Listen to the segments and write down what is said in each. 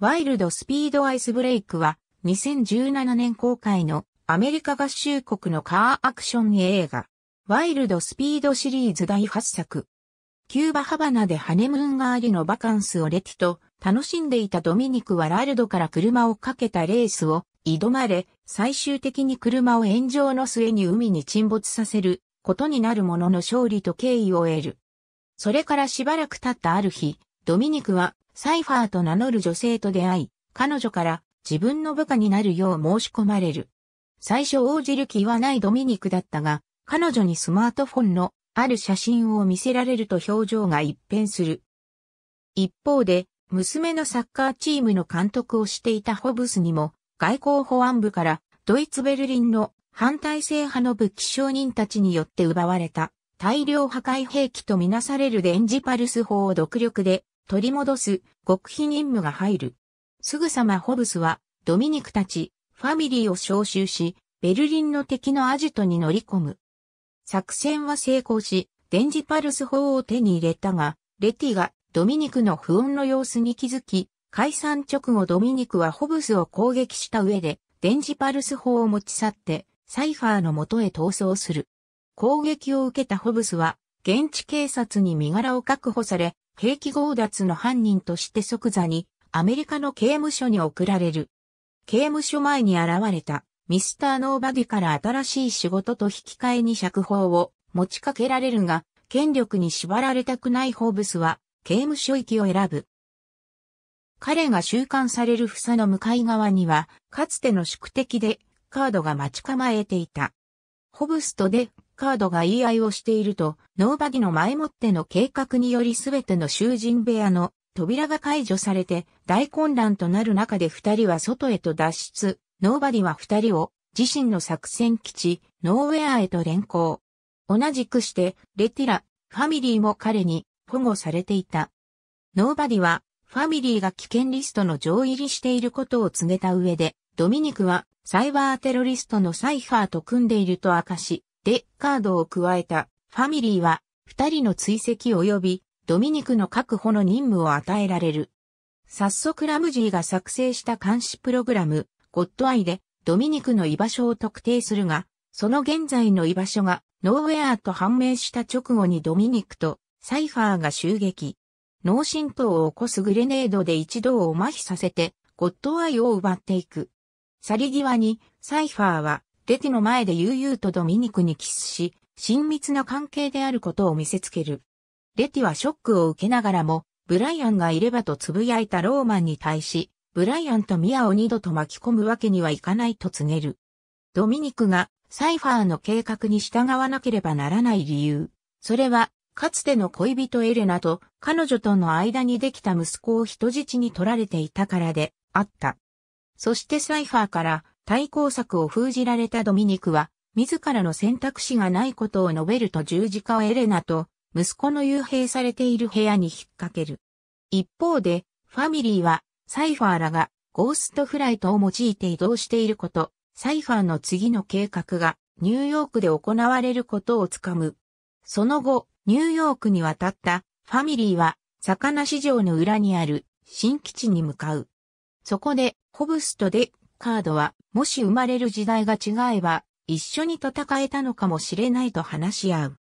ワイルドスピードアイスブレイクは2017年公開のアメリカ合衆国のカーアクション映画ワイルドスピードシリーズ第8作。キューバハバナでハネムーンガーりのバカンスをレティと楽しんでいたドミニクはラルドから車をかけたレースを挑まれ最終的に車を炎上の末に海に沈没させることになるものの勝利と敬意を得る。それからしばらく経ったある日、ドミニクはサイファーと名乗る女性と出会い、彼女から自分の部下になるよう申し込まれる。最初応じる気はないドミニクだったが、彼女にスマートフォンのある写真を見せられると表情が一変する。一方で、娘のサッカーチームの監督をしていたホブスにも、外交保安部からドイツベルリンの反対制派の武器商人たちによって奪われた大量破壊兵器とみなされる電磁パルス砲を独力で取り戻す極秘任務が入る。すぐさまホブスはドミニクたちファミリーを招集し、ベルリンの敵のアジトに乗り込む。作戦は成功し、電磁パルス砲を手に入れたが、レティがドミニクの不穏の様子に気づき、解散直後ドミニクはホブスを攻撃した上で、電磁パルス砲を持ち去って、サイファーの元へ逃走する。攻撃を受けたホブスは、現地警察に身柄を確保され、兵器強奪の犯人として即座にアメリカの刑務所に送られる。刑務所前に現れたミスターノーバディから新しい仕事と引き換えに釈放を持ちかけられるが、権力に縛られたくないホーブスは刑務所行きを選ぶ。彼が収監される房の向かい側には、かつての宿敵でカードが待ち構えていた。ホブスとデカードが言い合いをしていると、ノーバディの前もっての計画により全ての囚人部屋の扉が解除されて大混乱となる中で二人は外へと脱出、ノーバディは二人を自身の作戦基地、ノーウェアへと連行。同じくして、レティラ、ファミリーも彼に保護されていた。ノーバディは、ファミリーが危険リストの上入りしていることを告げた上で、ドミニクはサイバーテロリストのサイファーと組んでいると明かし、でカードを加えたファミリーは二人の追跡及びドミニクの確保の任務を与えられる。早速ラムジーが作成した監視プログラム、ゴッドアイでドミニクの居場所を特定するが、その現在の居場所がノーウェアと判明した直後にドミニクとサイファーが襲撃。脳震盪を起こすグレネードで一度を麻痺させて、ゴッドアイを奪っていく。去り際にサイファーはレティの前で悠々とドミニクにキスし、親密な関係であることを見せつける。レティはショックを受けながらも、ブライアンがいればと呟いたローマンに対し、ブライアンとミアを二度と巻き込むわけにはいかないと告げる。ドミニクがサイファーの計画に従わなければならない理由。それは、かつての恋人エレナと彼女との間にできた息子を人質に取られていたからであった。そしてサイファーから対抗策を封じられたドミニクは、自らの選択肢がないことを述べると十字架をエレナと、息子の幽閉されている部屋に引っ掛ける。一方で、ファミリーは、サイファーらが、ゴーストフライトを用いて移動していること、サイファーの次の計画が、ニューヨークで行われることをつかむ。その後、ニューヨークに渡ったファミリーは、魚市場の裏にある新基地に向かう。そこで、ホブスとデッカードは、もし生まれる時代が違えば、一緒に戦えたのかもしれないと話し合う。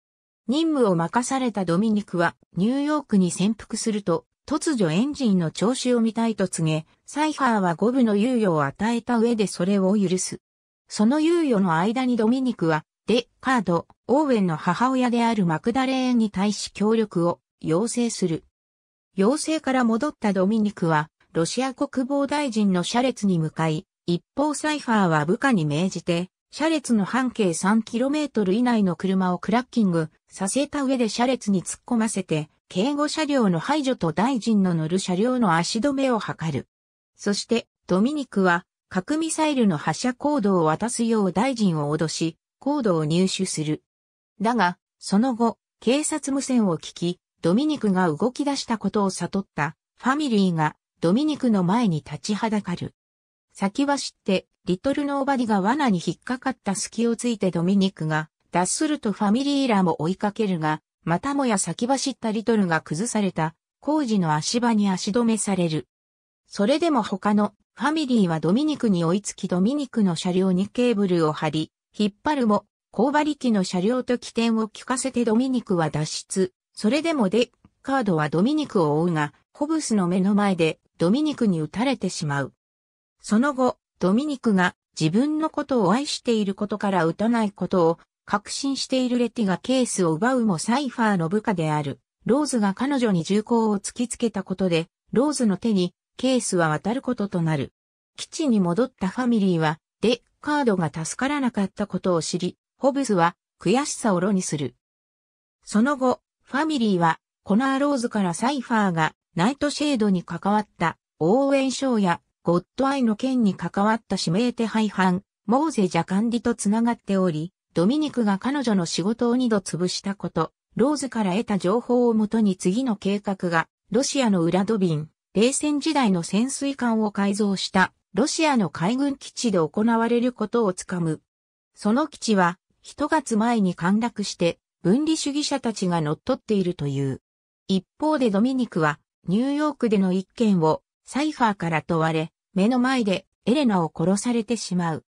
任務を任されたドミニクは、ニューヨークに潜伏すると、突如エンジンの調子を見たいと告げ、サイファーは五部の猶予を与えた上でそれを許す。その猶予の間にドミニクは、デ・カード、オーウェンの母親であるマクダレーンに対し協力を要請する。要請から戻ったドミニクは、ロシア国防大臣の車列に向かい、一方サイファーは部下に命じて、車列の半径 3km 以内の車をクラッキングさせた上で車列に突っ込ませて、警護車両の排除と大臣の乗る車両の足止めを図る。そして、ドミニクは、核ミサイルの発射コードを渡すよう大臣を脅し、コードを入手する。だが、その後、警察無線を聞き、ドミニクが動き出したことを悟った、ファミリーが、ドミニクの前に立ちはだかる。先走って、リトルノーバディが罠に引っかかった隙をついてドミニクが、脱するとファミリーラも追いかけるが、またもや先走ったリトルが崩された、工事の足場に足止めされる。それでも他のファミリーはドミニクに追いつきドミニクの車両にケーブルを張り、引っ張るも、工場力の車両と起点を利かせてドミニクは脱出。それでもで、カードはドミニクを追うが、ホブスの目の前でドミニクに撃たれてしまう。その後、ドミニクが自分のことを愛していることから打たないことを確信しているレティがケースを奪うもサイファーの部下である、ローズが彼女に銃口を突きつけたことで、ローズの手にケースは渡ることとなる。基地に戻ったファミリーは、デカードが助からなかったことを知り、ホブズは悔しさを露にする。その後、ファミリーは、コナーローズからサイファーがナイトシェードに関わった応援賞やゴッドアイの件に関わった指名手配犯、モーゼ・ジャカンディと繋がっており、ドミニクが彼女の仕事を二度潰したこと、ローズから得た情報をもとに次の計画が、ロシアのウラドビン、冷戦時代の潜水艦を改造したロシアの海軍基地で行われることをつかむ。その基地は、一月前に陥落して、分離主義者たちが乗っ取っているという。一方でドミニクは、ニューヨークでの一件をサイファーから問われ、目の前でエレナを殺されてしまう。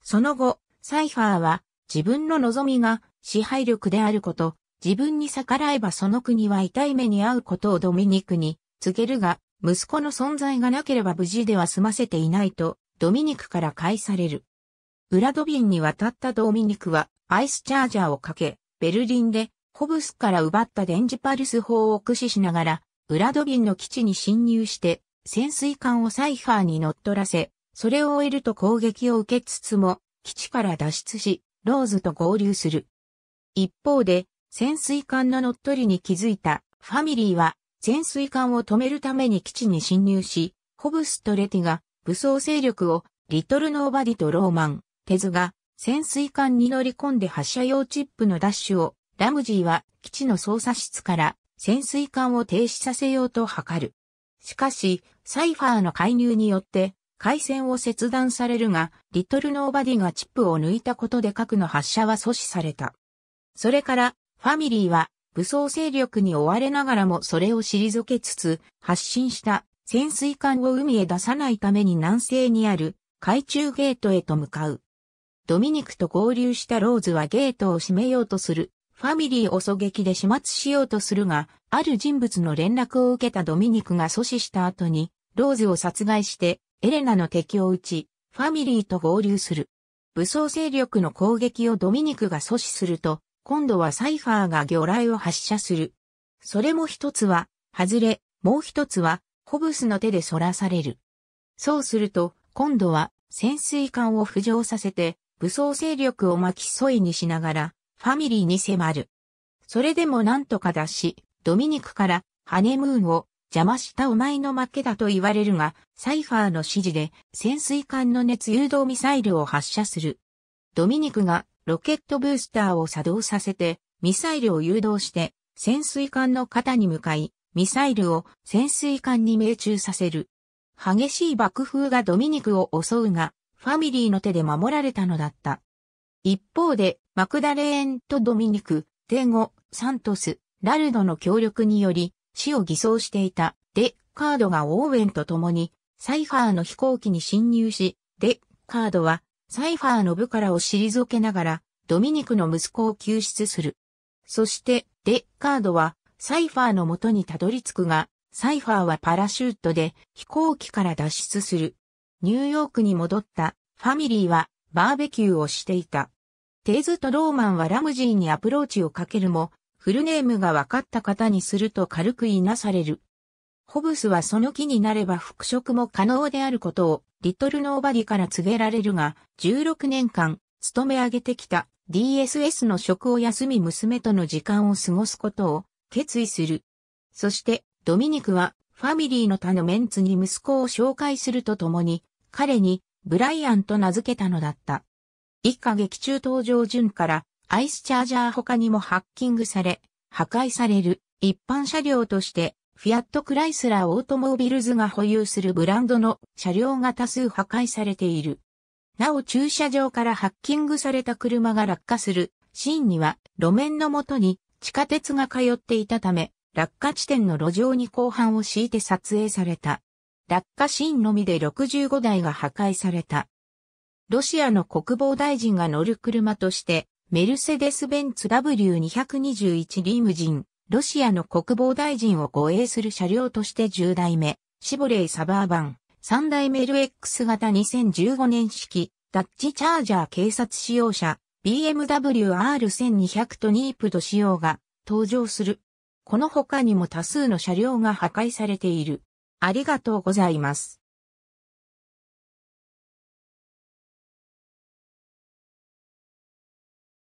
その後、サイファーは自分の望みが支配力であること、自分に逆らえばその国は痛い目に遭うことをドミニクに告げるが、息子の存在がなければ無事では済ませていないと、ドミニクから返される。ラドビンに渡ったドミニクは、アイスチャージャーをかけ、ベルリンで、ホブスから奪った電磁パルス砲を駆使しながら、ラドビンの基地に侵入して、潜水艦をサイファーに乗っ取らせ、それを終えると攻撃を受けつつも、基地から脱出し、ローズと合流する。一方で、潜水艦の乗っ取りに気づいたファミリーは、潜水艦を止めるために基地に侵入し、ホブスとレティが武装勢力をリトルノーバディとローマン、テズが潜水艦に乗り込んで発射用チップのダッシュを、ラムジーは基地の操作室から潜水艦を停止させようと図る。しかし、サイファーの介入によって、回線を切断されるが、リトルノーバディがチップを抜いたことで核の発射は阻止された。それから、ファミリーは、武装勢力に追われながらもそれを退けつつ、発信した潜水艦を海へ出さないために南西にある海中ゲートへと向かう。ドミニクと合流したローズはゲートを閉めようとするファミリーを狙撃で始末しようとするが、ある人物の連絡を受けたドミニクが阻止した後に、ローズを殺害して、エレナの敵を撃ち、ファミリーと合流する。武装勢力の攻撃をドミニクが阻止すると、今度はサイファーが魚雷を発射する。それも一つは、外れ、もう一つは、ホブスの手で反らされる。そうすると、今度は、潜水艦を浮上させて、武装勢力を巻き添えにしながら、ファミリーに迫る。それでもなんとか脱し、ドミニクからハネムーンを邪魔したお前の負けだと言われるが、サイファーの指示で潜水艦の熱誘導ミサイルを発射する。ドミニクがロケットブースターを作動させて、ミサイルを誘導して潜水艦の肩に向かい、ミサイルを潜水艦に命中させる。激しい爆風がドミニクを襲うが、ファミリーの手で守られたのだった。一方で、マクダレーンとドミニク、テゴ、サントス、ラルドの協力により、死を偽装していたデ・ッカードがオーウェンと共に、サイファーの飛行機に侵入し、デ・ッカードは、サイファーの部からを退けながら、ドミニクの息子を救出する。そして、デ・ッカードは、サイファーの元にたどり着くが、サイファーはパラシュートで飛行機から脱出する。ニューヨークに戻ったファミリーはバーベキューをしていた。テイズとローマンはラムジーにアプローチをかけるも、フルネームが分かった方にすると軽くいなされる。ホブスはその気になれば復職も可能であることを、リトルノーバディから告げられるが、16年間、勤め上げてきた DSS の職を休み娘との時間を過ごすことを決意する。そして、ドミニクはファミリーの他のメンツに息子を紹介するとともに、彼にブライアンと名付けたのだった。一家劇中登場順からアイスチャージャー他にもハッキングされ、破壊される一般車両としてフィアット・クライスラー・オートモービルズが保有するブランドの車両が多数破壊されている。なお駐車場からハッキングされた車が落下するシーンには路面のもとに地下鉄が通っていたため落下地点の路上に後半を敷いて撮影された。落下シーンのみで65台が破壊された。ロシアの国防大臣が乗る車として、メルセデス・ベンツ W221 リムジン、ロシアの国防大臣を護衛する車両として10代目、シボレイ・サバーバン、3代目 LX 型2015年式、ダッチチャージャー警察使用車、BMW R1200 とニープド仕様が登場する。この他にも多数の車両が破壊されている。ありがとうございます。